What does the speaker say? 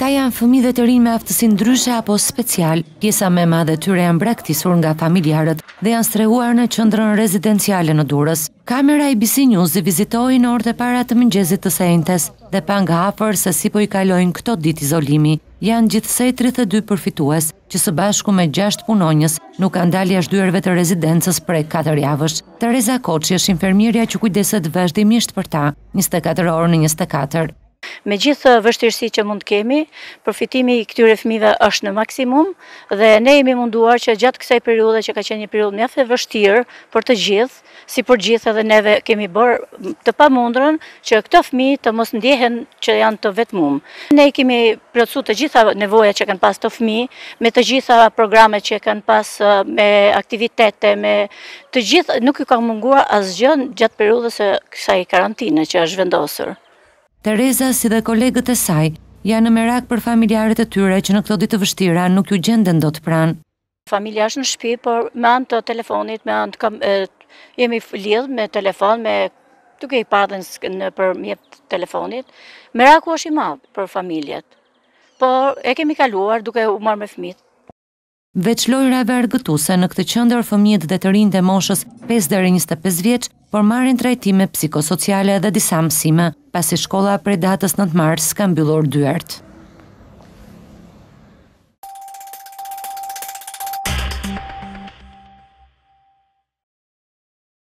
këta janë fëmi dhe të rinë me aftësin ndryshe apo special, pjesa me ma dhe tyre janë braktisur nga familjarët dhe janë strehuar në qëndrën rezidenciale në durës. Kamera i Bisi News i në orët e para të mëngjezit të sejntes dhe pa nga afer se si po i kalojnë këto dit izolimi. Janë gjithsej 32 përfitues që së bashku me 6 punonjës nuk kanë dalë jashtë dyerve të rezidencës prej 4 javësh. Tereza Koçi është infermierja që kujdeset vazhdimisht për ta, 24 orë në 24 me gjithë vështirësi që mund kemi, përfitimi i këtyre fëmive është në maksimum, dhe ne imi munduar që gjatë kësaj periode që ka qenë një periode një afe vështirë për të gjithë, si për gjithë edhe neve kemi bërë të pa mundrën që këto fëmi të mos ndjehen që janë të vetëmum. Ne kemi plëtsu të gjitha nevoja që kanë pas të fëmi, me të gjitha programe që kanë pas me aktivitete, me të gjithë nuk ju ka munguar gjënë gjatë periode e kësaj karantinë që është vendosër. Tereza si dhe kolegët e saj janë në merak për familjarët e tyre që në këto ditë vështira nuk ju gjendën do të pranë. Familja është në shpi, por me anë të telefonit, me anë të kam, jemi lidh me telefon, me duke i padhen në për mjetë telefonit. Meraku është i madhë për familjet, por e kemi kaluar duke u marrë me fëmit. Veç lojrave argëtuse në këtë qëndër fëmijet dhe të rinjë dhe moshës 5 dhe 25 vjeç, por marrin trajtime psikosociale dhe disa mësime pasi shkolla prej datës 9 mars ka mbyllur dyert